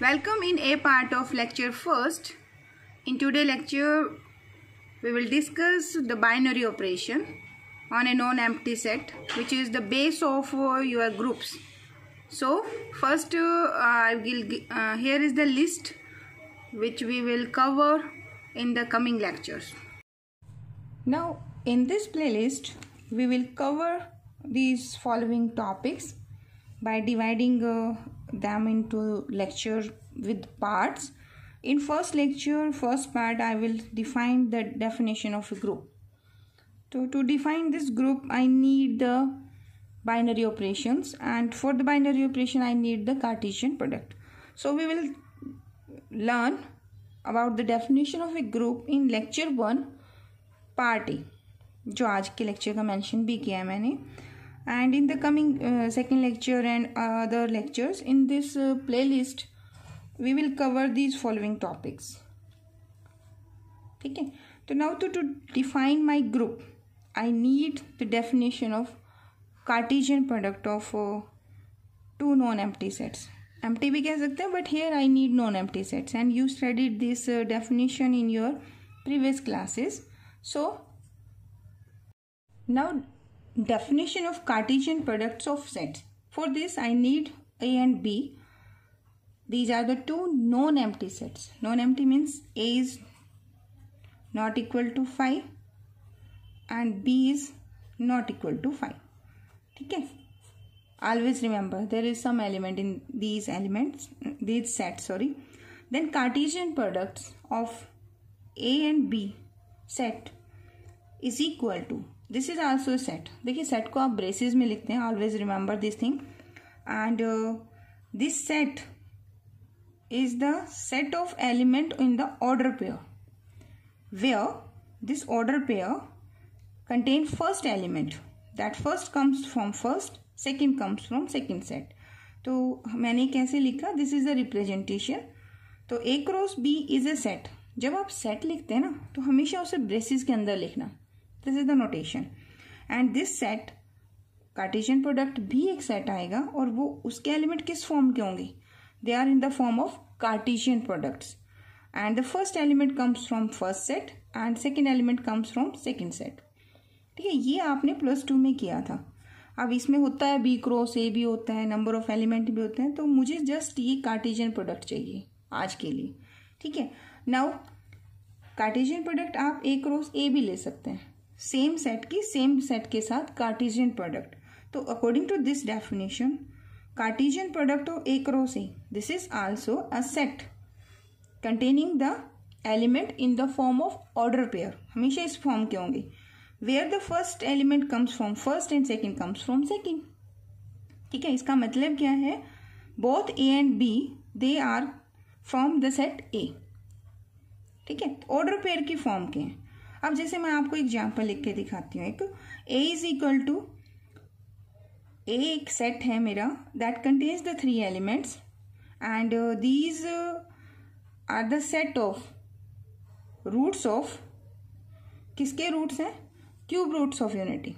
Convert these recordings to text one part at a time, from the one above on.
Welcome in A part of lecture first. In today's lecture, we will discuss the binary operation on a non-empty set which is the base of uh, your groups. So first uh, I will uh, here is the list which we will cover in the coming lectures. Now in this playlist we will cover these following topics by dividing uh, them into lecture with parts in first lecture first part i will define the definition of a group so to define this group i need the binary operations and for the binary operation i need the cartesian product so we will learn about the definition of a group in lecture one party जो आज के lecture का mention भी किया है मैंने and in the coming uh, second lecture and other lectures in this uh, playlist we will cover these following topics okay so now to, to define my group i need the definition of cartesian product of uh, two non empty sets empty we can say but here i need non empty sets and you studied this uh, definition in your previous classes so now definition of Cartesian products of sets. For this I need A and B. These are the two non-empty sets. Non-empty means A is not equal to 5 and B is not equal to 5. Okay. Always remember there is some element in these elements, these sets sorry. Then Cartesian products of A and B set is equal to this is also set देखिए set को आप braces में लिखते हैं always remember this thing and this set is the set of element in the order pair where this order pair contain first element that first comes from first second comes from second set तो मैंने कैसे लिखा this is the representation तो A cross B is a set जब आप set लिखते हैं ना तो हमेशा उसे ब्रेसिस के अंदर लिखना this is the notation and this set Cartesian product भी एक सेट आएगा और वो उसके एलिमेंट किस फॉर्म के होंगे they are in the form of Cartesian products and the first element comes from first set and second element comes from second set ठीक है ये आपने प्लस टू में किया था अब इसमें होता है बी क्रॉस ए भी होता है नंबर ऑफ एलिमेंट भी होते हैं तो मुझे जस्ट ये कार्टेशियन प्रोडक्ट चाहिए आज के लिए ठीक है नाउ कार्टेशियन प्रोडक्ट आप ए क्रॉस ए भी ले सकते हैं सेम सेट की सेम सेट के साथ कार्टिजियन प्रोडक्ट तो according to this definition Cartesian product of एक रो से this is also a set containing the element in the form of order pair हमेशा इस फॉर्म के होंगे where the first element comes from first and second comes from second ठीक है इसका मतलब क्या है both A and B they are from the set ए ठीक है ऑर्डर पेयर की फॉर्म के हैं अब जैसे मैं आपको एग्जाम्पल लिख के दिखाती हूँ एक A is equal to A एक सेट है मेरा that contains the three elements and these are the set of roots of किसके रूट्स हैं क्यूब रूट्स ऑफ यूनिटी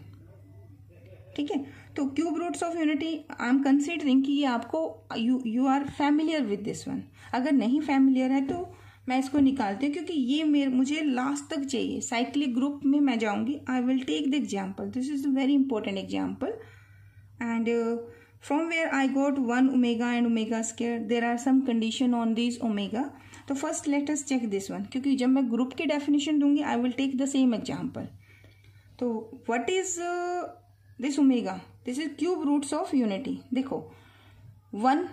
ठीक है तो cube roots of unity I am considering कि ये आपको you you are familiar with this one अगर नहीं फैमिलियर है तो मैं इसको निकालती हूँ क्योंकि ये मेरे मुझे लास्ट तक चाहिए साइक्लिक ग्रुप में मैं जाऊँगी I will take the example this is a very important example and from where I got one omega and omega square there are some condition on this omega तो first let let's check this one क्योंकि जब मैं group की definition दूंगी I will take the same example तो what is this omega this is cube roots of unity देखो one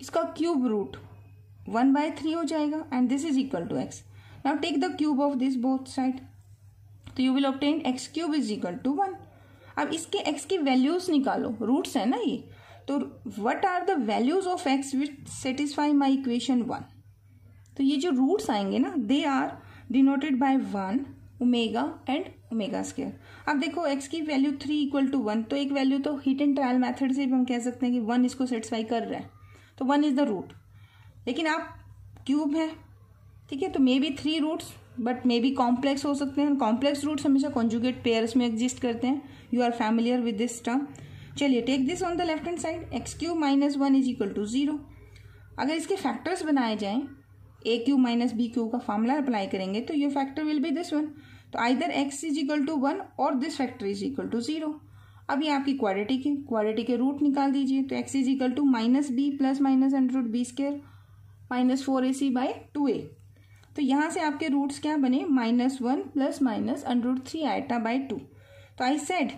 इसका cube root one by three हो जाएगा and this is equal to x now take the cube of this both side तो you will obtain x cube is equal to one अब इसके x की values निकालो roots है ना ये तो what are the values of x which satisfy my equation one तो ये जो रूट्स आएंगे ना they are denoted by one omega and omega square अब देखो एक्स की value three equal to one तो एक वैल्यू तो हिट एंड ट्रायल मेथड से भी हम कह सकते हैं कि वन इसको सेटिस्फाई कर रहा है तो वन इज द रूट लेकिन आप क्यूब हैं ठीक है तो may be three roots but may be complex हो सकते हैं कॉम्प्लेक्स रूट्स हमेशा कॉन्जुगेट पेयर्स में एग्जिस्ट करते हैं you are familiar with this term चलिए take this on the left hand side x cube minus one is equal to zero अगर इसके फैक्टर्स बनाए जाएं a cube minus b cube का फार्मूला अप्लाई करेंगे तो ये factor will be this one तो either x is equal to one और this factor is equal to zero अब ये आपकी क्वाड्रेटिक है क्वाड्रेटिक के रूट निकाल दीजिए तो x is equal to minus b plus minus under root b square minus four a c by two a तो यहाँ से आपके रूट्स क्या बने minus one plus minus under root three iota by two तो I said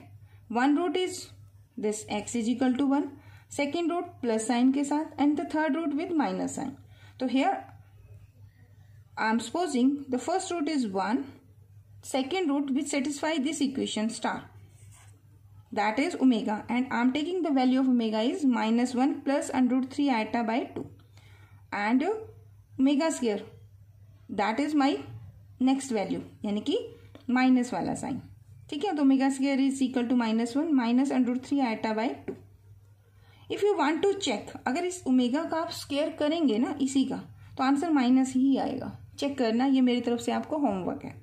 one root is this x is equal to one second root plus sign के साथ and the third root with minus sign तो here I am supposing the first root is one second root which satisfy this equation star that is omega and I am taking the value of omega is minus one plus under three 3 iota two and omega square that is my next value यानी कि माइनस वाला sign ठीक है तो omega square is equal to minus one minus under three iota by two if you want to check अगर इस omega का आप स्केयर करेंगे ना इसी का तो आंसर माइनस ही आएगा चेक करना ये मेरी तरफ से आपको होमवर्क है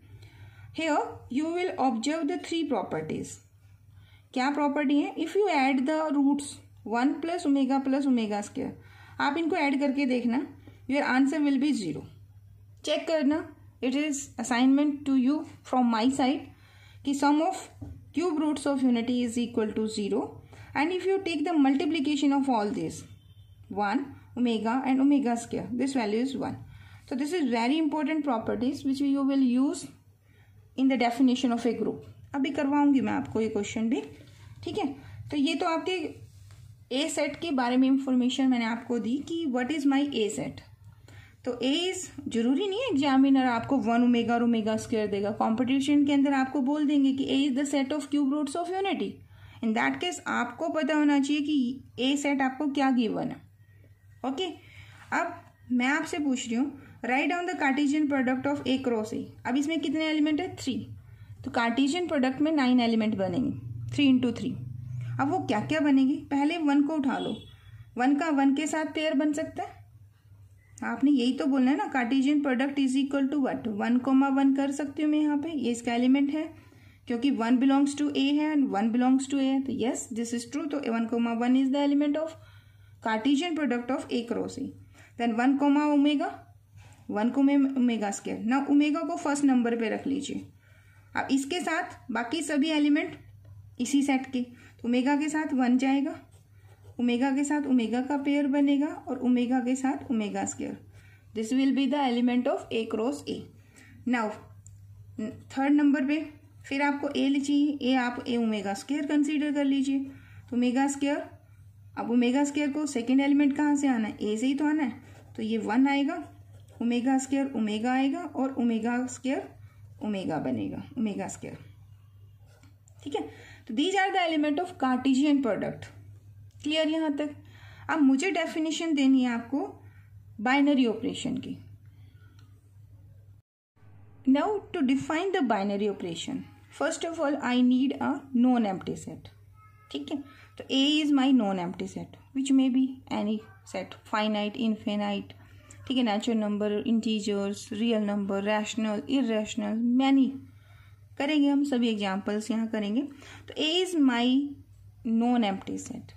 here you will observe the three properties क्या प्रॉपर्टी है if you add the roots one plus omega plus omega square आप इनको ऐड करके देखना your answer will be zero check करना it is assignment to you from my side कि sum of cube roots of unity is equal to zero and if you take the multiplication of all this one omega and omega square this value is one so this is very important properties which you will use in the definition of a group अभी करवाऊंगी मैं आपको ये question भी ठीक है तो ये तो आपके ए सेट के बारे में इंफॉर्मेशन मैंने आपको दी कि what is my A set तो ए इज़ जरूरी नहीं है एग्जामिनर आपको वन ओमेगा और ओमेगा स्क्वायर देगा कंपटीशन के अंदर आपको बोल देंगे कि A is the set of cube roots of unity in that case आपको पता होना चाहिए कि ए सेट आपको क्या गिवन है ओके अब मैं आपसे पूछ रही हूँ write down the Cartesian product of A cross A अब इसमें कितने एलिमेंट है थ्री तो कार्टिजियन प्रोडक्ट में नाइन एलिमेंट बनेंगे थ्री इंटू थ्री अब वो क्या क्या बनेगी पहले वन को उठा लो वन का वन के साथ पेयर बन सकता है आपने यही तो बोलना है ना Cartesian product is equal to what one comma one कर सकती हूँ मैं यहाँ पे ये इसका एलिमेंट है क्योंकि वन बिलोंग्स टू ए है and one belongs to A है तो यस दिस इज ट्रू तो one comma one is the element of Cartesian product of A cross A then one comma omega one को में omega square ना omega को first number पे रख लीजिए अब इसके साथ बाकी सभी एलिमेंट इसी सेट के ओमेगा के साथ वन जाएगा ओमेगा के साथ ओमेगा का पेयर बनेगा और ओमेगा के साथ omega square this will be the element of A cross A now third number पे फिर आपको ए लीजिए ए आप ए ओमेगा स्केयर कंसीडर कर लीजिए तो ओमेगा स्केयर अब ओमेगा स्केयर को सेकेंड एलिमेंट कहाँ से आना है ए से ही तो आना है तो ये वन आएगा ओमेगा स्केयर ओमेगा आएगा और ओमेगा स्केयर ओमेगा बनेगा ओमेगा स्केयर ठीक है तो these are the element of Cartesian product clear यहां तक अब मुझे डेफिनेशन देनी है आपको बाइनरी ऑपरेशन की now to define the binary operation first of all I need a non empty set ठीक है तो A is my non empty set which may be any set finite infinite ठीक है natural number integers real number rational irrational many करेंगे हम सभी examples यहाँ करेंगे तो A is my non empty set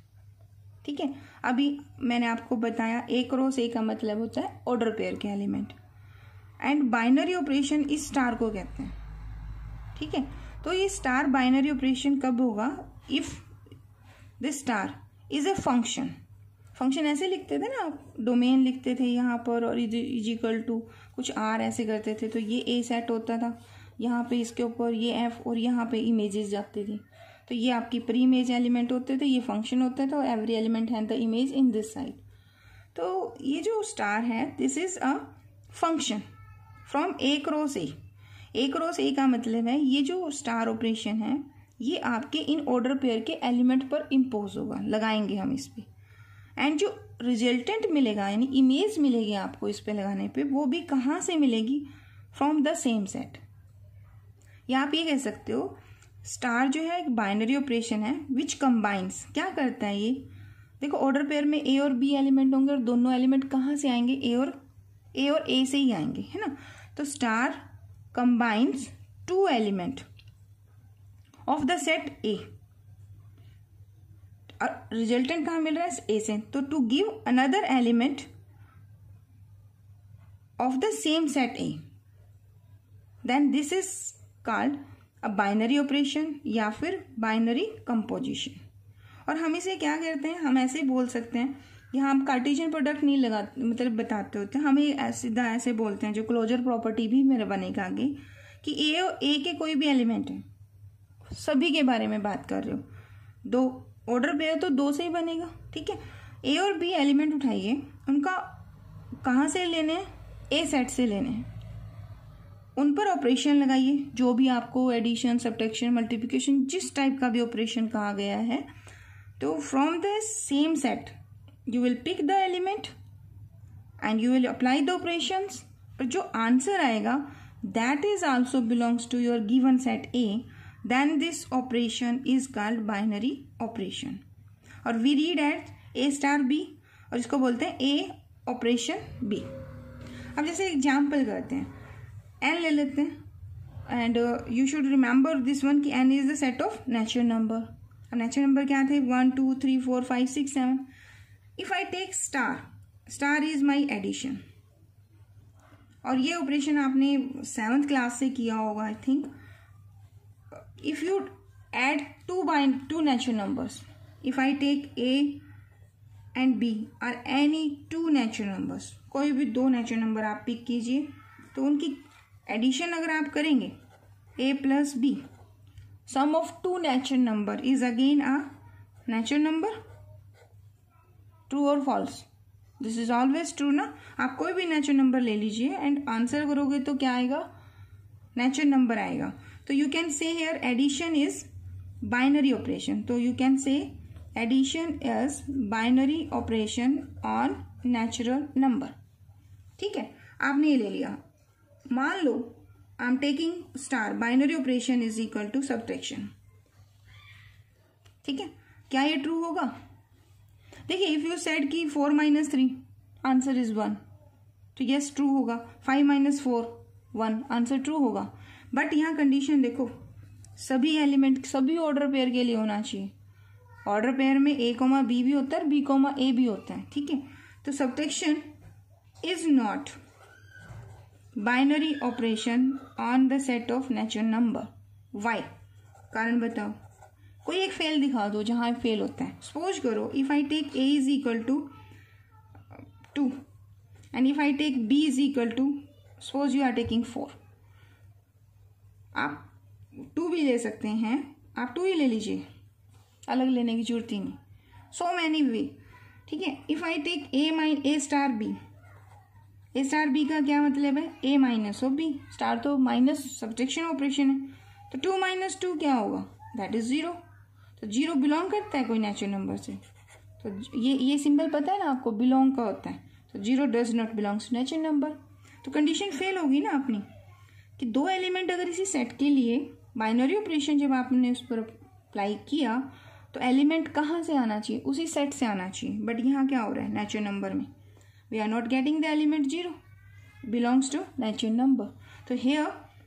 ठीक है अभी मैंने आपको बताया ए क्रॉस ए का मतलब होता है ऑर्डर पेयर के एलिमेंट एंड बाइनरी ऑपरेशन इस स्टार को कहते हैं ठीक है तो ये स्टार बाइनरी ऑपरेशन कब होगा if this star is a function function ऐसे लिखते थे ना आप डोमेन लिखते थे यहाँ पर और इजिकल टू कुछ आर ऐसे करते थे तो ये ए सेट होता था यहाँ पे इसके ऊपर ये एफ और यहाँ पे इमेजेस जाती थी तो ये आपकी प्री इमेज एलिमेंट होते थे ये फंक्शन होते थे और every element had the image in this side तो ये जो स्टार है this is a function from A cross A A cross A का मतलब है ये जो स्टार ऑपरेशन है ये आपके इन ऑर्डर पेयर के एलिमेंट पर इम्पोज होगा लगाएंगे हम इस पर एंड जो रिजल्टेंट मिलेगा यानी इमेज मिलेगी आपको इस पर लगाने पे वो भी कहाँ से मिलेगी फ्रॉम द सेम सेट या आप ये कह सकते हो स्टार जो है एक बाइनरी ऑपरेशन है विच कंबाइंस क्या करता है ये देखो ऑर्डर पेयर में ए और बी एलिमेंट होंगे और दोनों एलिमेंट कहाँ से आएंगे ए और ए और ए से ही आएंगे है ना तो star combines two element of the set A और रिजल्टेंट कहाँ मिल रहा है ए से तो to give another element of the same set A then this is called a binary operation या फिर बाइनरी कंपोजिशन और हम इसे क्या करते हैं हम ऐसे बोल सकते हैं कि हम कार्टिजन प्रोडक्ट नहीं लगा मतलब बताते होते हम ये सीधा ऐसे बोलते हैं जो क्लोजर प्रॉपर्टी भी मेरा बनेगा आगे कि ए ए के कोई भी एलिमेंट है सभी के बारे में बात कर रहे हो दो ऑर्डर पे तो दो से ही बनेगा ठीक है ए और बी एलिमेंट उठाइए उनका कहाँ से लेने हैं ए सेट से लेने हैं उन पर ऑपरेशन लगाइए जो भी आपको एडिशन सब्टशन मल्टीप्लिकेशन जिस टाइप का भी ऑपरेशन कहा गया है तो from the same set you will pick the element and you will apply the operation पर जो आंसर आएगा that is also belongs to your given set A then this operation is called binary operation और we read it A star B और इसको बोलते हैं ए operation B अब जैसे एग्जाम्पल करते हैं एन ले लेते हैं and you should remember this one की N is the set of natural number अब नेचुरल नंबर क्या थे one two three four five six seven if I take star star is my addition और ये operation आपने seventh class से किया होगा I think if you add two by two natural numbers if I take A and B are any two natural numbers कोई भी दो natural number आप पिक कीजिए तो उनकी एडिशन अगर आप करेंगे A plus B sum of two natural number is again a natural number true और false this is always true ना आप कोई भी नेचुरल नंबर ले लीजिए एंड आंसर करोगे तो क्या आएगा नेचुरल नंबर आएगा तो you can say here addition is binary operation तो you can say addition is binary operation on natural number ठीक है आपने ये ले लिया मान लो I am taking star binary operation is equal to subtraction ठीक है क्या ये ट्रू होगा देखिए इफ यू सेड कि four minus three answer is one तो यस ट्रू होगा five minus four one answer true होगा बट यहाँ कंडीशन देखो सभी एलिमेंट सभी ऑर्डर पेयर के लिए होना चाहिए ऑर्डर पेयर में ए कोमा बी भी होता है बी कोमा ए भी होता है ठीक है तो subtraction is not binary operation on the set of natural number why कारण बताओ कोई एक फेल दिखा दो जहाँ फेल होता है सपोज करो if I take A is equal to two and if I take B is equal to suppose you are taking four आप टू भी ले सकते हैं आप टू ही ले लीजिए अलग लेने की जरूरत ही नहीं सो मैनी वे ठीक है if I take A minus A star B A star B का क्या मतलब है A minus of B star तो माइनस सब्जेक्शन ऑपरेशन है तो टू माइनस टू क्या होगा दैट इज ज़ीरो तो जीरो बिलोंग करता है कोई नेचुरल नंबर से तो ये ये सिंबल पता है ना आपको बिलोंग का होता है तो zero does not belongs to natural number तो कंडीशन फेल होगी ना अपनी कि दो एलिमेंट अगर इसी सेट के लिए बाइनरी ऑपरेशन जब आपने उस पर अप्लाई किया तो एलिमेंट कहाँ से आना चाहिए उसी सेट से आना चाहिए बट यहाँ क्या हो रहा है नेचुरल नंबर में we are not getting the element 0 belongs to natural number so here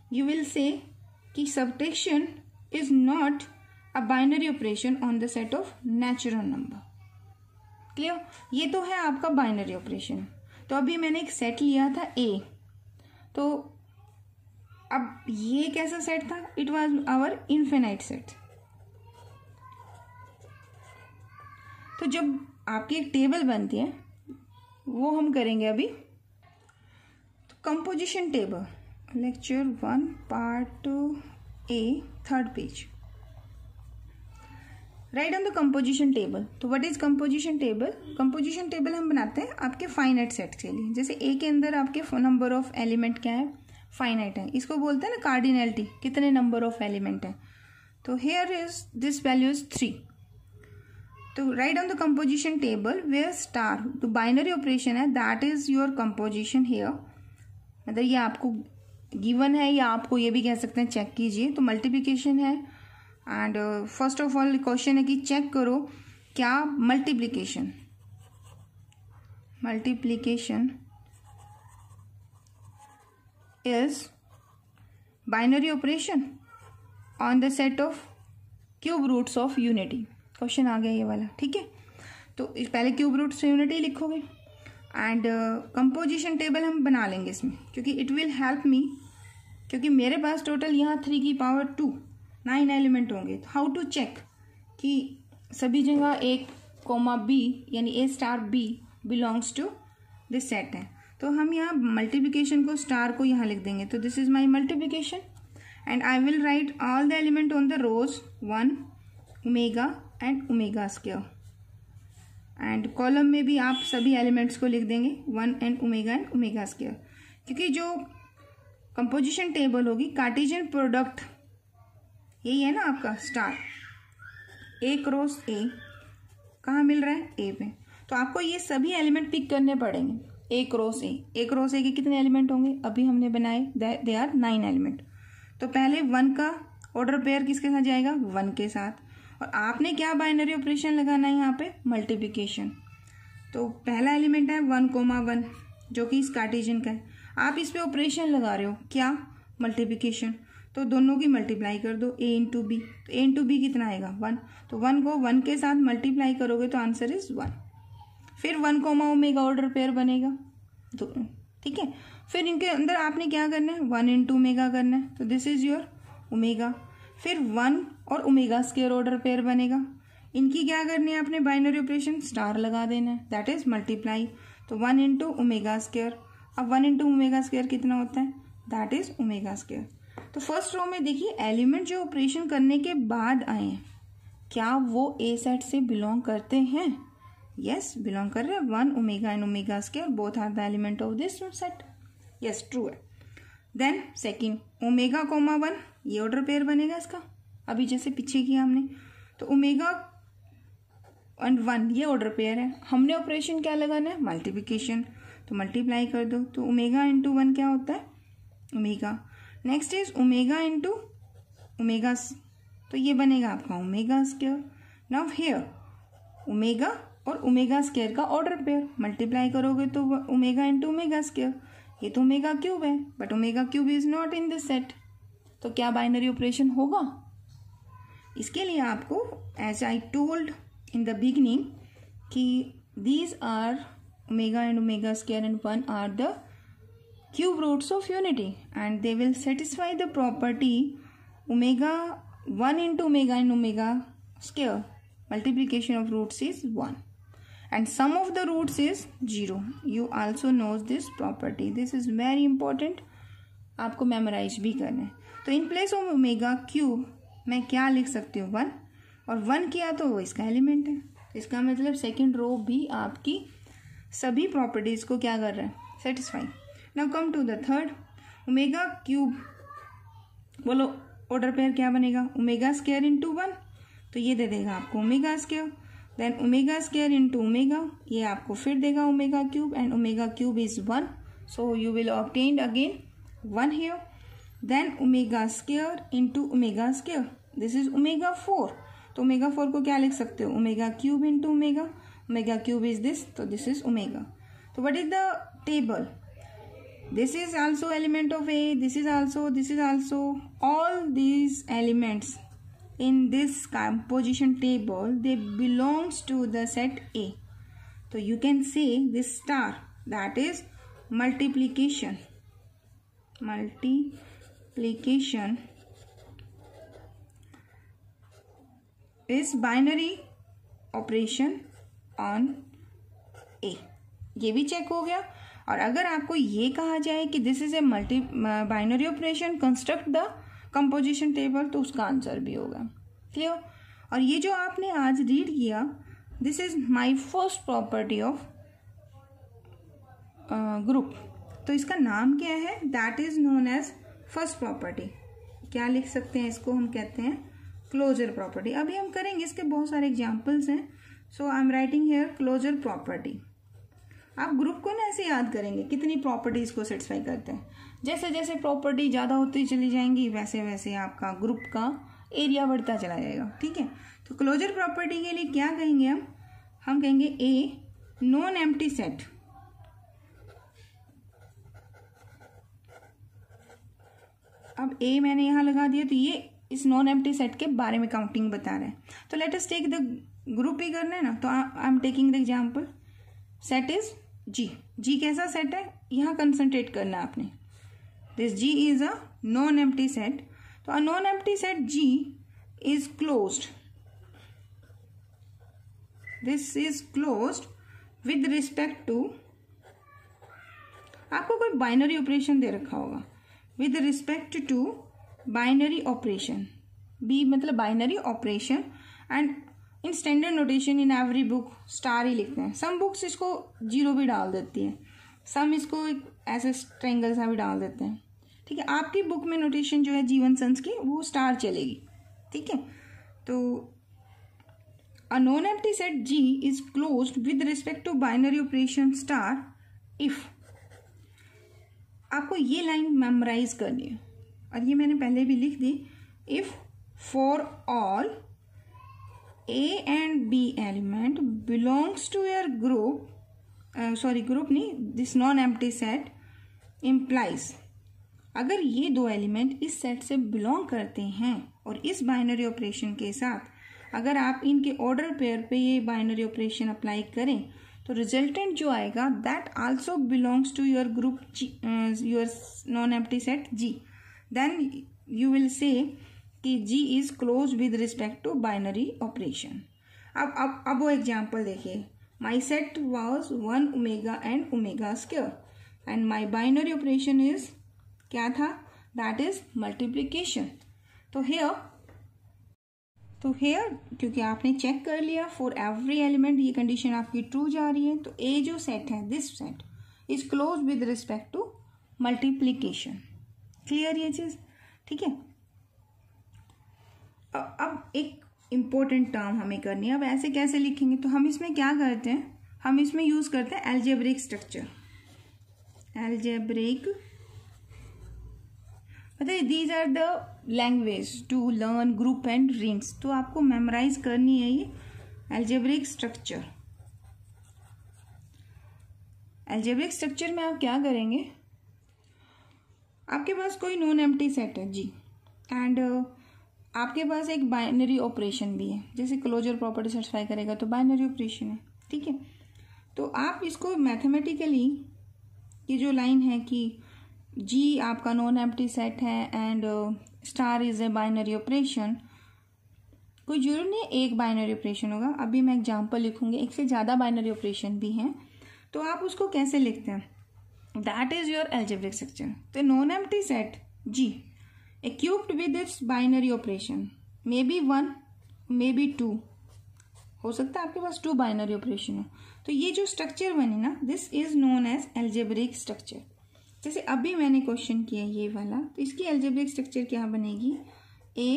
you will say ki subtraction is not a binary operation on the set of natural number clear ये तो है आपका binary operation तो अभी मैंने एक set लिया था ए तो अब ये कैसा सेट था it was our infinite set तो जब आपकी एक टेबल बनती है वो हम करेंगे अभी तो composition table lecture one part A third page write on the composition table तो what is composition table composition table हम बनाते हैं आपके फाइनाइट सेट के लिए जैसे ए के अंदर आपके नंबर ऑफ एलिमेंट क्या है फाइनाइट है इसको बोलते हैं ना कार्डिनेलिटी कितने नंबर ऑफ एलिमेंट है तो here is this value is three तो write on the composition table where star तो बाइनरी ऑपरेशन है that is your composition here मतलब ये आपको गिवन है या आपको ये भी कह सकते हैं चेक कीजिए तो मल्टीप्लिकेशन है and first of all question है कि चेक करो क्या multiplication multiplication is binary operation on the set of cube roots of unity question आ गया ये वाला ठीक है तो पहले क्यूब रूट से यूनिट ही लिखोगे एंड कंपोजिशन टेबल हम बना लेंगे इसमें क्योंकि इट विल हेल्प मी क्योंकि मेरे पास टोटल यहाँ थ्री की पावर टू नाइन एलिमेंट होंगे तो हाउ टू चेक कि सभी जगह एक कोमा बी यानी A star B belongs to this set है तो हम यहाँ मल्टीप्लिकेशन को स्टार को यहाँ लिख देंगे तो this is my multiplication and I will write all the element on the rows one omega and omega square and column में भी आप सभी एलिमेंट्स को लिख देंगे one and omega and omega square क्योंकि जो कंपोजिशन टेबल होगी कार्टेजन प्रोडक्ट यही है ना आपका स्टार ए क्रॉस ए कहाँ मिल रहा है ए पे तो आपको ये सभी एलिमेंट पिक करने पड़ेंगे ए क्रॉस ए ए क्रॉस ए के कितने एलिमेंट होंगे अभी हमने बनाए दे आर नाइन एलिमेंट तो पहले वन का ऑर्डर पेयर किसके साथ जाएगा वन के साथ और आपने क्या बाइनरी ऑपरेशन लगाना है यहाँ पे मल्टीप्लिकेशन तो पहला एलिमेंट है वन कोमा वन जो कि इस कार्टिजन का है आप इस पर ऑपरेशन लगा रहे हो क्या मल्टीप्लिकेशन तो दोनों की मल्टीप्लाई कर दो ए इंटू बी तो ए इंटू बी कितना आएगा वन तो वन को वन के साथ मल्टीप्लाई करोगे तो आंसर इज वन फिर one comma omega order pair बनेगा दो ठीक है फिर इनके अंदर आपने क्या करना है वन इंटू ओमेगा करना है तो दिस इज योर ओमेगा फिर वन और ओमेगा स्केयर ऑर्डर पेयर बनेगा इनकी क्या करनी है आपने बाइनरी ऑपरेशन स्टार लगा देना है दैट इज मल्टीप्लाई तो वन इंटू ओमेगा स्केयर अब वन इंटू ओमेगा स्केयर कितना होता है दैट इज ओमेगा स्केयर तो फर्स्ट रो में देखिए एलिमेंट जो ऑपरेशन करने के बाद आए हैं क्या वो ए सेट से बिलोंग करते हैं यस बिलोंग कर रहे हैं one omega and omega square both are the element of this set yes true है then second omega comma one ये ऑर्डर पेयर बनेगा इसका अभी जैसे पीछे किया हमने तो ओमेगा एंड वन ये ऑर्डर पेयर है हमने ऑपरेशन क्या लगाना है मल्टीप्लिकेशन तो मल्टीप्लाई कर दो तो ओमेगा इंटू वन क्या होता है omega next is omega into omega तो ये बनेगा आपका omega square now here omega और ओमेगा स्केयर का ऑर्डर पेयर मल्टीप्लाई करोगे तो ओमेगा इंटू ओमेगा स्केयर ये तो ओमेगा क्यूब है but omega cube is not in the set तो क्या बाइनरी ऑपरेशन होगा इसके लिए आपको as I told in the beginning कि these are omega and omega square and one are the cube roots of unity and they will satisfy the property omega one into omega and omega square multiplication of roots is one and sum of the roots is zero you also knows this property this is very important आपको memorize भी करना है तो in place of omega cube मैं क्या लिख सकती हूँ वन और वन किया तो वो इसका एलिमेंट है इसका मतलब सेकेंड रो भी आपकी सभी प्रॉपर्टीज़ को क्या कर रहा है satisfy now come to the third omega cube बोलो ऑर्डर पेयर क्या बनेगा ओमेगा स्केयर इंटू वन तो ये दे देगा आपको omega square then omega square into omega ये आपको फिर देगा omega cube and omega cube is one so you will obtain again one here then omega square into omega square this is omega four तो omega four को क्या लिख सकते हो omega cube into omega omega cube is this तो this is omega तो what is the table this is also element of A this is also this is also all these elements in this composition table they belongs to the set A तो you can say this star that is multiplication multi application is binary operation on a ये भी check हो गया और अगर आपको ये कहा जाए कि this is a multi binary operation construct the composition table तो उसका आंसर भी होगा क्लियर और ये जो आपने आज रीड किया this is my first property of group तो इसका नाम क्या है that is known as first property क्या लिख सकते हैं इसको हम कहते हैं क्लोजर प्रॉपर्टी अभी हम करेंगे इसके बहुत सारे एग्जाम्पल्स हैं so I am writing here closure property आप ग्रुप को ना ऐसे याद करेंगे कितनी प्रॉपर्टीज़ को सेटिस्फाई करते हैं जैसे जैसे प्रॉपर्टी ज़्यादा होती चली जाएंगी वैसे वैसे आपका ग्रुप का एरिया बढ़ता चला जाएगा ठीक है तो क्लोजर प्रॉपर्टी के लिए क्या कहेंगे हम हम कहेंगे ए नॉन एम्प्टी सेट अब ए मैंने यहाँ लगा दिया तो ये इस नॉन एम्प्टी सेट के बारे में काउंटिंग बता रहा है तो let us take the group ही करना है ना तो I am taking the example set is G G कैसा सेट है यहाँ कंसनट्रेट करना है आपने this G is a non empty set तो a non empty set G is closed this is closed with respect to आपको कोई binary operation दे रखा होगा with respect to binary operation B मतलब binary operation and in standard notation in every book star ही लिखते हैं some books इसको जीरो भी डाल देती है सम इसको ऐसे स्ट्रेंगल सा भी डाल देते हैं ठीक है आपकी बुक में नोटेशन जो है जीवन संस की वो स्टार चलेगी ठीक है तो a non empty set G is closed with respect to binary operation star if आपको ये लाइन मेमोराइज करनी है और ये मैंने पहले भी लिख दी if for all A and B element belongs to your group sorry group नहीं this non empty set implies अगर ये दो एलिमेंट इस सेट से बिलोंग करते हैं और इस बाइनरी ऑपरेशन के साथ अगर आप इनके ऑर्डर पेयर पे ये बाइनरी ऑपरेशन अप्लाई करें तो रिजल्टेंट जो आएगा that also belongs to your group your non empty set G then you will say कि G is close with respect to binary operation अब अब अब वो एग्जाम्पल देखिए my set was one omega and omega square and my binary operation is क्या था that is multiplication तो here तो हेयर क्योंकि आपने चेक कर लिया फॉर एवरी एलिमेंट ये कंडीशन आपकी ट्रू जा रही है तो ए जो सेट है this set is close with respect to multiplication clear ये चीज़ ठीक है अब एक इम्पॉर्टेंट टर्म हमें करनी है अब ऐसे कैसे लिखेंगे तो हम इसमें क्या करते हैं हम इसमें यूज़ करते हैं एल्जेब्रिक स्ट्रक्चर एल्जेब्रिक पता these are the language to learn group and rings तो आपको मेमोराइज करनी है ये एल्जेब्रिक स्ट्रक्चर एल्जेब्रिक स्ट्रक्चर में आप क्या करेंगे आपके पास कोई नॉन एम्प्टी सेट है जी एंड uh, आपके पास एक बाइनरी ऑपरेशन भी है जैसे क्लोजर प्रॉपर्टी सेटिस्फाई करेगा तो बाइनरी ऑपरेशन है ठीक है तो आप इसको मैथमेटिकली ये जो लाइन है कि जी आपका नॉन एम्प्टी सेट है and star is a binary operation कोई जरूर नहीं एक बाइनरी ऑपरेशन होगा अभी मैं एग्जाम्पल लिखूंगी एक से ज़्यादा बाइनरी ऑपरेशन भी हैं तो आप उसको कैसे लिखते हैं that is your algebraic structure तो non empty set G with its binary operation may be one may be two हो सकता है आपके पास टू बाइनरी ऑपरेशन हो तो ये जो स्ट्रक्चर बनी ना this is known as algebraic structure जैसे अभी मैंने क्वेश्चन किया ये वाला तो इसकी एल्जेब्रिक स्ट्रक्चर क्या बनेगी ए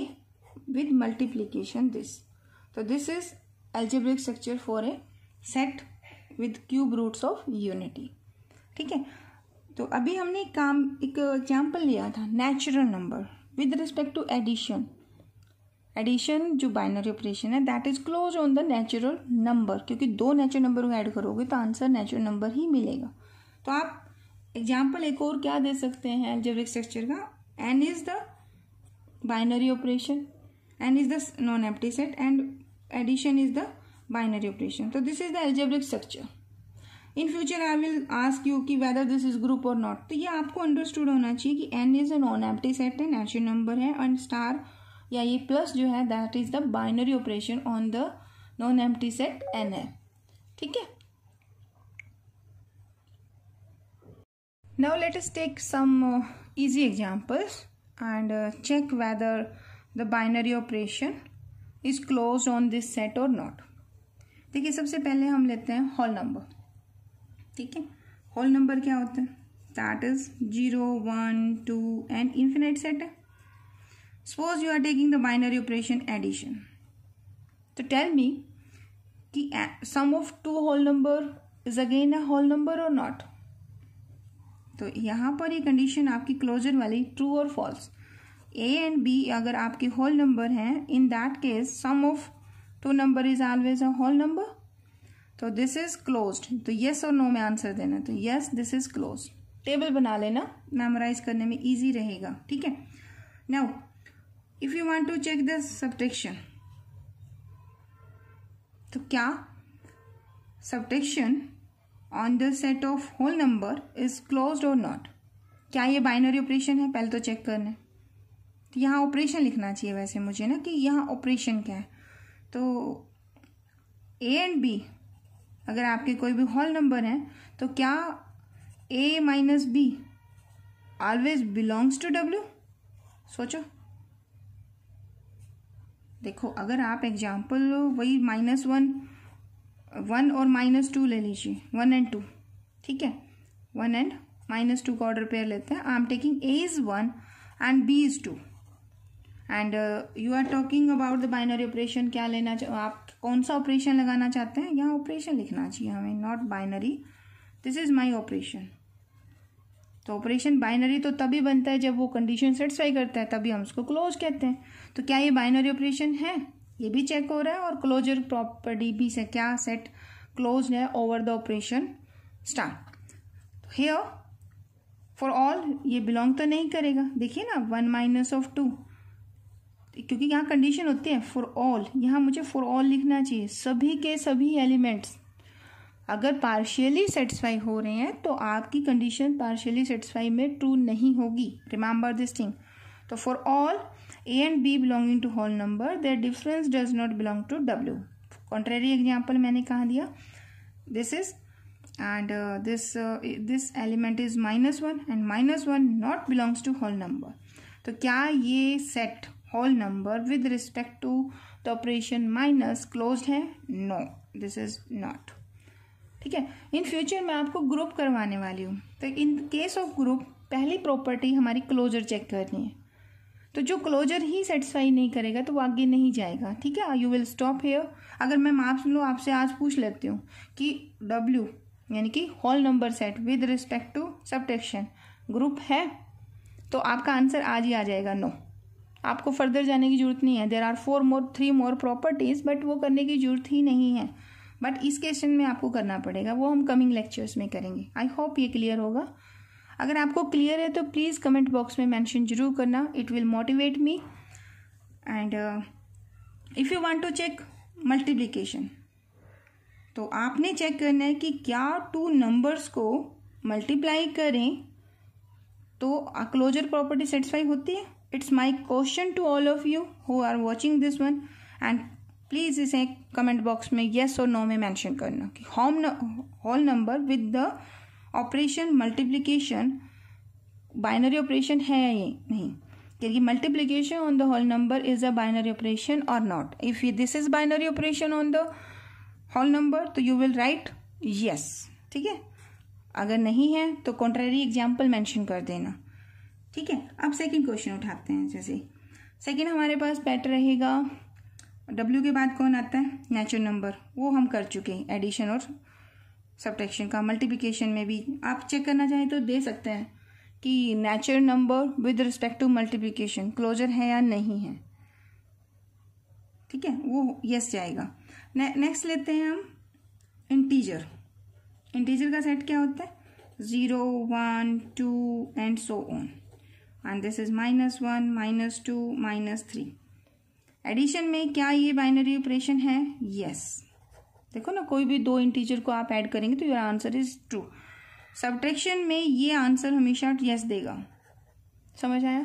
विद मल्टीप्लीकेशन दिस तो this is algebraic structure for a set with cube roots of unity ठीक है तो अभी हमने काम एक एग्जाम्पल लिया था natural number with respect to addition addition जो बाइनरी ऑपरेशन है that is close on the natural number क्योंकि दो नेचुरल नंबर को ऐड करोगे तो आंसर नेचुरल नंबर ही मिलेगा तो आप एग्जाम्पल एक और क्या दे सकते हैं एल्जेब्रिक स्ट्रक्चर का N is the binary operation N is the non empty set and addition is the binary operation तो this is the algebraic structure in future I will ask you कि whether this is group और not तो ये आपको understood होना चाहिए कि N is a non empty set है नेचुरल नंबर है एंड स्टार या ये प्लस जो है that is the binary operation on the non empty set N है ठीक है Now let us take some uh, easy examples and uh, check whether the binary operation is closed on this set or not. देखिए सबसे पहले हम लेते हैं whole number ठीक है होल नंबर क्या होता है that is zero one two and infinite set है suppose you are taking the binary operation addition तो टेल मी कि sum of two whole number is again a whole number और not तो यहाँ पर ये कंडीशन आपकी क्लोजर वाली ट्रू और फॉल्स ए एंड बी अगर आपके होल नंबर हैं in that case sum of two number is always a whole number तो दिस इज क्लोज तो येस और नो में आंसर देना तो yes this is close table बना लेना मेमोराइज करने में ईजी रहेगा ठीक है now if you want to check this subtraction तो क्या subtraction on the set of whole number is close और नॉट क्या ये बाइनरी ऑपरेशन है पहले तो चेक करना है तो यहाँ ऑपरेशन लिखना चाहिए वैसे मुझे ना कि यहाँ ऑपरेशन क्या है तो ए एंड बी अगर आपके कोई भी होल नंबर हैं तो क्या A minus B always belongs to W सोचो देखो अगर आप एग्जाम्पल वही माइनस वन वन और माइनस टू ले लीजिए वन एंड टू ठीक है वन एंड माइनस टू का ऑर्डर पेयर लेते हैं I am taking A is one and B is two and you are talking about the binary operation क्या लेना चाहिए आप कौन सा ऑपरेशन लगाना चाहते हैं यहाँ ऑपरेशन लिखना चाहिए हमें not binary this is my operation तो ऑपरेशन बाइनरी तो तभी बनता है जब वो कंडीशन सेटिस्फाई करता है तभी हम उसको क्लोज कहते हैं तो क्या ये बाइनरी ऑपरेशन है ये भी चेक हो रहा है और क्लोजर प्रॉपर्टी भी से क्या सेट क्लोज है over the operation star here for all ये बिलोंग तो नहीं करेगा देखिए ना वन माइनस ऑफ टू क्योंकि यहाँ कंडीशन होती है फॉर ऑल यहाँ मुझे फॉर ऑल लिखना चाहिए सभी के सभी एलिमेंट्स अगर पार्शियली सेटिस्फाई हो रहे हैं तो आपकी कंडीशन पार्शियली सेटिस्फाई में ट्रू नहीं होगी रिमेंबर दिस थिंग तो for all A and B belonging to whole number their difference does not belong to W contrary example मैंने कहा दिया this is and this this element is minus one and minus one not belongs to whole number तो क्या ये set whole number with respect to the operation minus close है no this is not ठीक है in future मैं आपको group करवाने वाली हूँ तो इन केस ऑफ ग्रुप पहली प्रॉपर्टी हमारी क्लोजर चेक करनी है तो जो क्लोजर ही सेटिस्फाई नहीं करेगा तो वो आगे नहीं जाएगा ठीक है यू विल स्टॉप हेयर अगर मैं माप सुन लूँ आपसे आज पूछ लेती हूँ कि डब्ल्यू यानी कि whole number set with respect to subtraction group है तो आपका आंसर आज ही आ जाएगा नो आपको फर्दर जाने की जरूरत नहीं है there are four more three more properties but वो करने की जरूरत ही नहीं है बट इस क्वेश्चन में आपको करना पड़ेगा वो हम कमिंग लेक्चर्स में करेंगे आई होप ये क्लियर होगा अगर आपको क्लियर है तो प्लीज़ कमेंट बॉक्स में मेंशन जरूर करना it will motivate me and if you want to check multiplication तो आपने चेक करना है कि क्या टू नंबर्स को मल्टीप्लाई करें तो क्लोजर प्रॉपर्टी सेटिस्फाई होती है it's my question to all of you who are watching this one and please इसे कमेंट बॉक्स में येस और नो में मेंशन करना कि होम whole number with the operation multiplication binary operation है या नहीं क्योंकि multiplication on the whole number is a binary operation और not if this is binary operation on the whole number तो यू विल राइट यस ठीक है अगर नहीं है तो कॉन्ट्रेरी एग्जाम्पल मैंशन कर देना ठीक है अब सेकेंड क्वेश्चन उठाते हैं जैसे सेकेंड हमारे पास बेटर रहेगा डब्ल्यू के बाद कौन आता है नेचुरल नंबर वो हम कर चुके हैं एडिशन और सब्टशन का मल्टीप्लिकेशन में भी आप चेक करना चाहें तो दे सकते हैं कि natural number with respect to multiplication closure है या नहीं है ठीक है वो यस जाएगा नेक्स्ट लेते हैं हम इंटीजर इंटीजर का सेट क्या होता है zero one two and so on and this is minus one minus two minus three addition में क्या ये बाइनरी ऑपरेशन है यस yes. देखो ना कोई भी दो इंटीजर को आप ऐड करेंगे तो your answer is true subtraction में ये आंसर हमेशा यस देगा समझ आया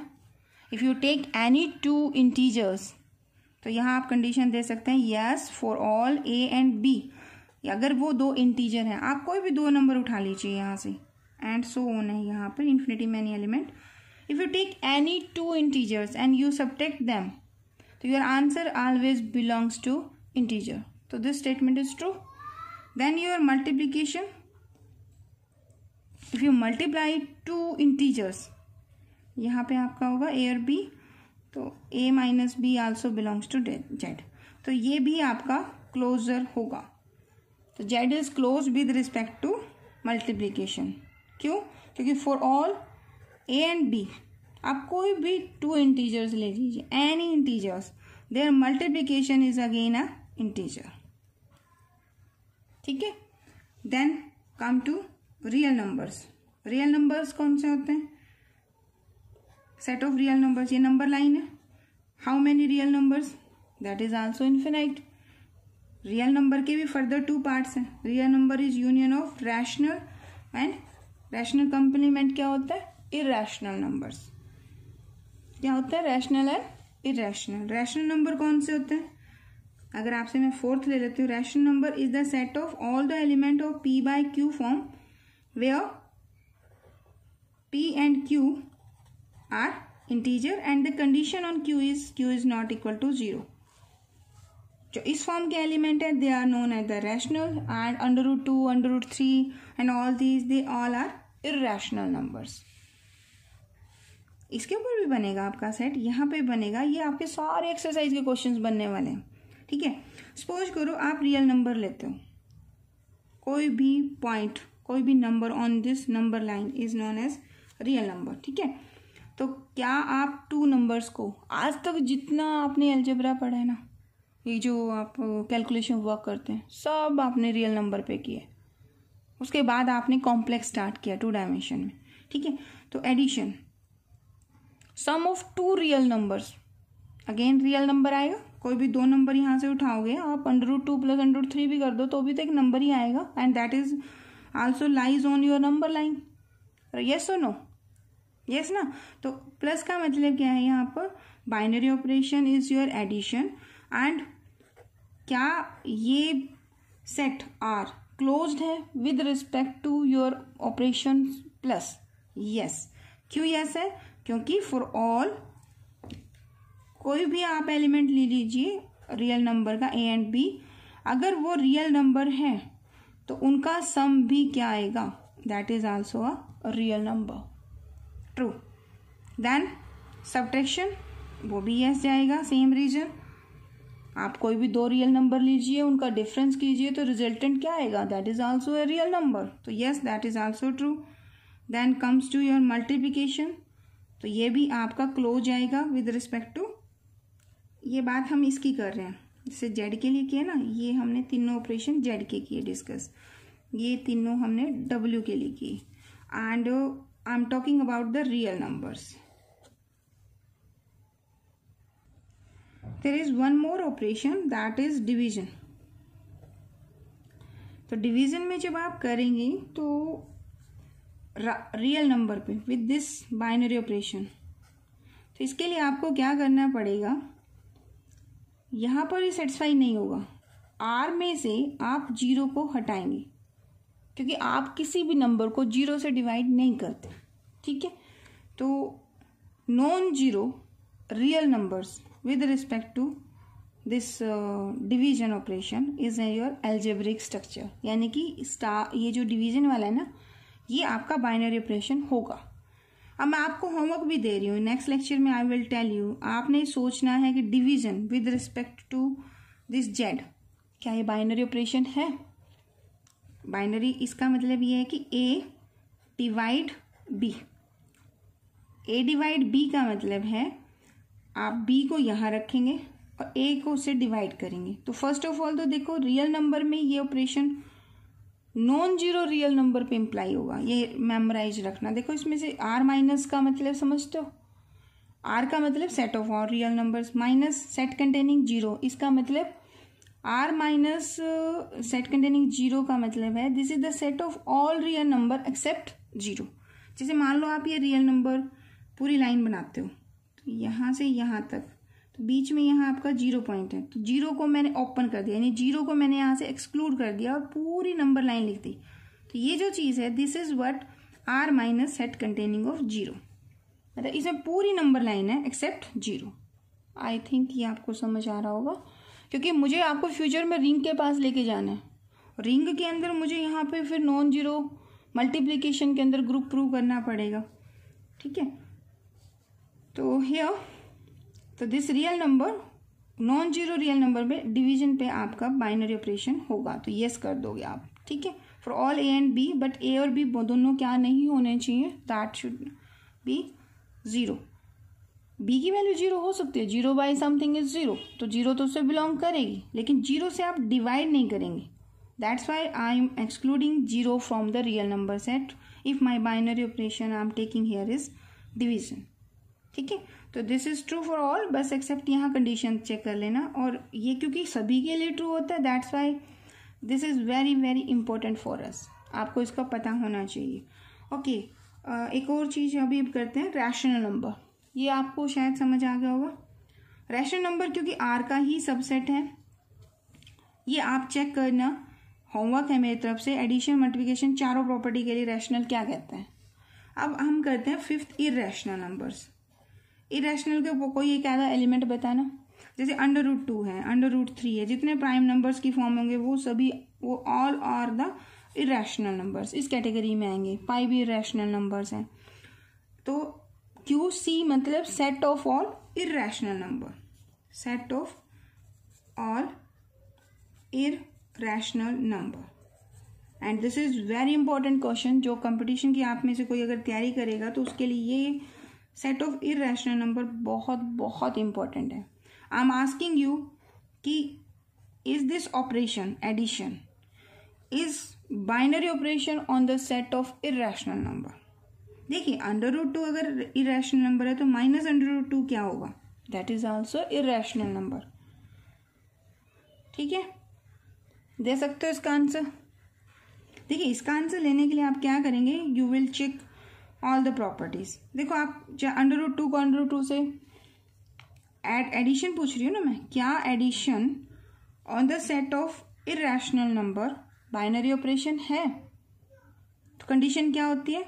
if you take any two integers तो यहाँ आप कंडीशन दे सकते हैं yes for all A and B अगर वो दो इंटीजर हैं आप कोई भी दो नंबर उठा लीजिए यहाँ से एंड सो ओन है यहाँ पर infinity many element if you take any two integers and you subtract them तो your answer always belongs to integer तो this is true then Then your multiplication if you multiply two integers यहाँ पे आपका होगा A और B तो A minus B also belongs to Z तो ये भी आपका क्लोजर होगा तो Z is close with respect to multiplication क्यों क्योंकि for all A and B आप कोई भी टू इंटीजर्स ले लीजिए any integers their multiplication is again a integer ठीक है then come to real numbers real numbers कौन से होते हैं सेट ऑफ रियल नंबर्स ये नंबर लाइन है how many real numbers that is also infinite real number के भी फर्दर टू पार्ट्स हैं real number is union of rational and rational complement क्या होता है इरेशनल नंबर्स क्या होता है rational and irrational rational number कौन से होते हैं अगर आपसे मैं फोर्थ ले लेती हूँ rational number is the set of all the element of P by Q form where P and Q are integer and the condition on Q is Q is not equal to zero जो इस form के element है they are known as the rational and under root two under root three and all these they all are irrational numbers इसके ऊपर भी बनेगा आपका set यहाँ पे बनेगा ये आपके सारे एक्सरसाइज के क्वेश्चंस बनने वाले हैं ठीक है सपोज करो आप रियल नंबर लेते हो कोई भी पॉइंट कोई भी number on this number line is known as real number ठीक है तो क्या आप टू नंबर्स को आज तक जितना आपने एल्जेब्रा पढ़ा है ना ये जो आप कैलकुलेशन वर्क करते हैं सब आपने रियल नंबर पे किया उसके बाद आपने कॉम्प्लेक्स स्टार्ट किया टू डायमेंशन में ठीक है तो addition sum of two real numbers again real number आएगा कोई भी दो नंबर यहाँ से उठाओगे आप under root two plus under root three भी कर दो तो भी तो एक नंबर ही आएगा and that is also lies on your number line yes और नो यस ना तो प्लस का मतलब क्या है यहाँ पर binary operation is your addition and क्या ये सेट आर क्लोज है with respect to your operation plus yes क्यों यस है क्योंकि फॉर ऑल कोई भी आप एलिमेंट ले लीजिए रियल नंबर का ए एंड बी अगर वो रियल नंबर है तो उनका सम भी क्या आएगा that is also a real number true then subtraction वो भी यस जाएगा सेम रीजन आप कोई भी दो रियल नंबर लीजिए उनका डिफरेंस कीजिए तो रिजल्टेंट क्या आएगा that is also a real number तो yes that is also true then comes to your multiplication तो ये भी आपका क्लोज आएगा विद रिस्पेक्ट टू ये बात हम इसकी कर रहे हैं जैसे जेड के लिए किया ना ये हमने तीनों ऑपरेशन जेड के किए डिस्कस ये तीनों हमने डब्ल्यू के लिए किए and I am talking about the real numbers there is one more operation that is division तो डिवीजन में जब आप करेंगे तो रियल नंबर पे विद दिस बाइनरी ऑपरेशन तो इसके लिए आपको क्या करना पड़ेगा यहाँ पर ये सेटिस्फाई नहीं होगा आर में से आप जीरो को हटाएंगे क्योंकि आप किसी भी नंबर को जीरो से डिवाइड नहीं करते ठीक है तो non zero real numbers with respect to this division operation is a your algebraic structure यानी कि स्टार ये जो डिवीजन वाला है ना ये आपका बाइनरी ऑपरेशन होगा अब मैं आपको होमवर्क भी दे रही हूँ नेक्स्ट लेक्चर में आई विल टेल यू आपने सोचना है कि division with respect to this Z क्या ये बाइनरी ऑपरेशन है बाइनरी इसका मतलब ये है कि a divide b a divide b का मतलब है आप बी को यहाँ रखेंगे और ए को उसे डिवाइड करेंगे तो फर्स्ट ऑफ ऑल तो देखो रियल नंबर में ये operation non zero real number पे इम्प्लाई होगा ये मेमोराइज रखना देखो इसमें से आर माइनस का मतलब समझते हो आर का मतलब set of all real numbers minus set containing zero इसका मतलब R minus set containing zero का मतलब है this is the set of all real number except zero जैसे मान लो आप ये रियल नंबर पूरी लाइन बनाते हो तो यहाँ से यहाँ तक तो बीच में यहाँ आपका जीरो पॉइंट है तो जीरो को मैंने ओपन कर दिया यानी जीरो को मैंने यहाँ से एक्सक्लूड कर दिया और पूरी नंबर लाइन लिख दी तो ये जो चीज़ है this is what R minus set containing of zero मतलब इसमें पूरी नंबर लाइन है एक्सेप्ट जीरो आई थिंक ये आपको समझ आ रहा होगा क्योंकि मुझे आपको फ्यूचर में रिंग के पास लेके जाना है रिंग के अंदर मुझे यहाँ पे फिर नॉन जीरो मल्टीप्लिकेशन के अंदर ग्रुप प्रूव करना पड़ेगा ठीक है तो यह तो this real number non zero real number में डिवीजन पे आपका बाइनरी ऑपरेशन होगा तो येस कर दोगे आप ठीक है for all A and b but a और बी दोनों क्या नहीं होने चाहिए that should be zero b की वैल्यू जीरो हो सकती है zero by something is zero तो जीरो तो उससे बिलोंग करेगी लेकिन जीरो से आप डिवाइड नहीं करेंगे that's why I am excluding zero from the real number set if my binary operation I am taking here is division ठीक है तो this is true for all बस एक्सेप्ट यहाँ कंडीशन चेक कर लेना और ये क्योंकि सभी के लिए ट्रू होता है that's why this is very very important for us आपको इसका पता होना चाहिए ओके okay, एक और चीज़ अभी करते हैं रैशनल नंबर ये आपको शायद समझ आ गया होगा रैशनल नंबर क्योंकि आर का ही सबसेट है ये आप चेक करना होमवर्क है मेरी तरफ से एडिशन मल्टीप्लिकेशन चारों प्रॉपर्टी के लिए रैशनल क्या कहते हैं अब हम करते हैं फिफ्थ इरेशनल नंबर्स इरेशनल के कोई एक ऐसा एलिमेंट बताना जैसे अंडर रूट टू है अंडर रूट थ्री है जितने प्राइम नंबर्स की फॉर्म होंगे वो सभी वो all are the irrational numbers इस कैटेगरी में आएंगे पाई भी इरेशनल नंबर्स हैं तो क्यू सी मतलब set of all irrational number set of all irrational number and this is very important question जो कंपटीशन की आप में से कोई अगर तैयारी करेगा तो उसके लिए ये सेट ऑफ इेशनल नंबर बहुत बहुत इंपॉर्टेंट है आई एम आस्किंग यू कि is this operation addition is binary operation on the set of irrational number देखिए अंडर रूट टू अगर इेशनल नंबर है तो माइनस अंडर रूट टू क्या होगा that is also irrational number ठीक है दे सकते हो इसका आंसर देखिए इसका आंसर लेने के लिए आप क्या करेंगे you will check all the properties देखो आप अंडर रूट टू को अंडर रूट टू से एड एडिशन पूछ रही हूँ ना मैं क्या addition on the set of irrational number binary operation है तो कंडीशन क्या होती है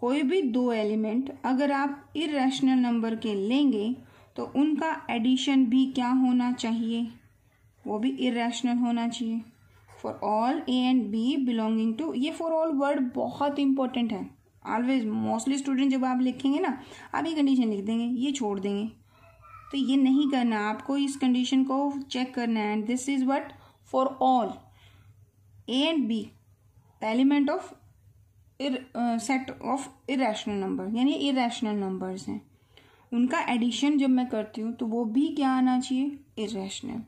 कोई भी दो एलिमेंट अगर आप इेशनल नंबर के लेंगे तो उनका एडिशन भी क्या होना चाहिए वो भी इेशनल होना चाहिए for all A and B belonging to ये फॉर ऑल वर्ड बहुत इंपॉर्टेंट है ऑलवेज मोस्टली स्टूडेंट जब आप लिखेंगे ना आप ये कंडीशन लिख देंगे ये छोड़ देंगे तो ये नहीं करना आपको इस कंडीशन को चेक करना है and this is what for all A and B element of set of irrational number यानी इेशनल नंबर्स हैं उनका एडिशन जब मैं करती हूँ तो वो भी क्या आना चाहिए इेशनल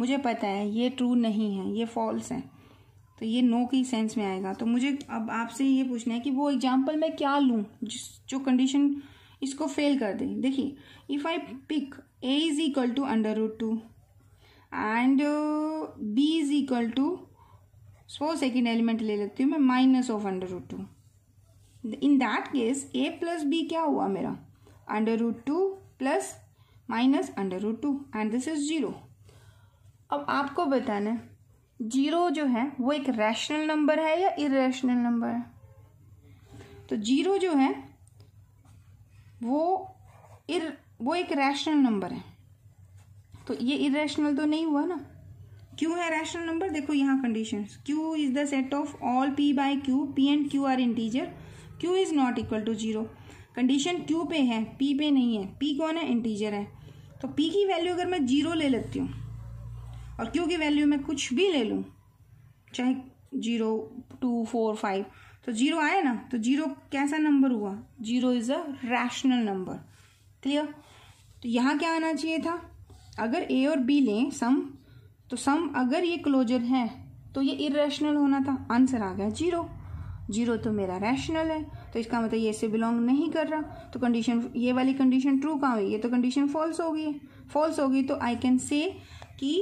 मुझे पता है ये ट्रू नहीं है ये फॉल्स है तो ये नो के सेंस में आएगा तो मुझे अब आपसे ये पूछना है कि वो एग्जाम्पल मैं क्या लूँ जिस जो कंडीशन इसको फेल कर दें देखिए if I pick a is equal to under root two and B is equal to so second element ले लेती हूँ मैं minus of under root two in that case a plus b क्या हुआ मेरा under root two plus minus under root two and this is zero अब आपको बताना है जीरो जो है वो एक रैशनल नंबर है या इरेशनल नंबर है तो जीरो जो है वो इर वो एक रैशनल नंबर है तो ये इरेशनल तो नहीं हुआ ना क्यू है रैशनल नंबर देखो यहाँ condition Q is the set of all p by q p and Q are integer q is not equal to zero condition q पे है पी पे नहीं है पी कौन है इंटीजर है तो पी की वैल्यू अगर मैं जीरो ले लेती हूँ और क्यू की वैल्यू मैं कुछ भी ले लूँ चाहे जीरो टू फोर फाइव तो जीरो आए ना तो जीरो कैसा नंबर हुआ zero is a rational number clear तो यहाँ क्या आना चाहिए था अगर ए और बी लें सम तो सम अगर ये क्लोजर है तो ये इरेशनल होना था आंसर आ गया जीरो जीरो तो मेरा रैशनल है तो इसका मतलब ये इससे बिलोंग नहीं कर रहा तो कंडीशन ये वाली कंडीशन ट्रू कहाँ हुई ये तो कंडीशन फॉल्स होगी फॉल्स होगी तो आई कैन से कि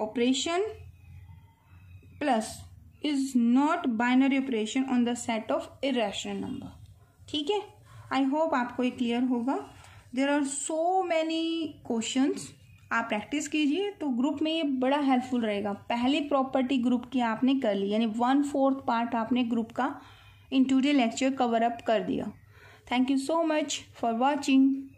operation plus is not binary operation on the set of irrational number ठीक है आई होप आपको ये क्लियर होगा there are so many questions आप प्रैक्टिस कीजिए तो ग्रुप में ये बड़ा हेल्पफुल रहेगा पहली प्रॉपर्टी ग्रुप की आपने कर ली यानी वन फोर्थ पार्ट आपने ग्रुप का in today lecture cover up कर दिया thank you so much for watching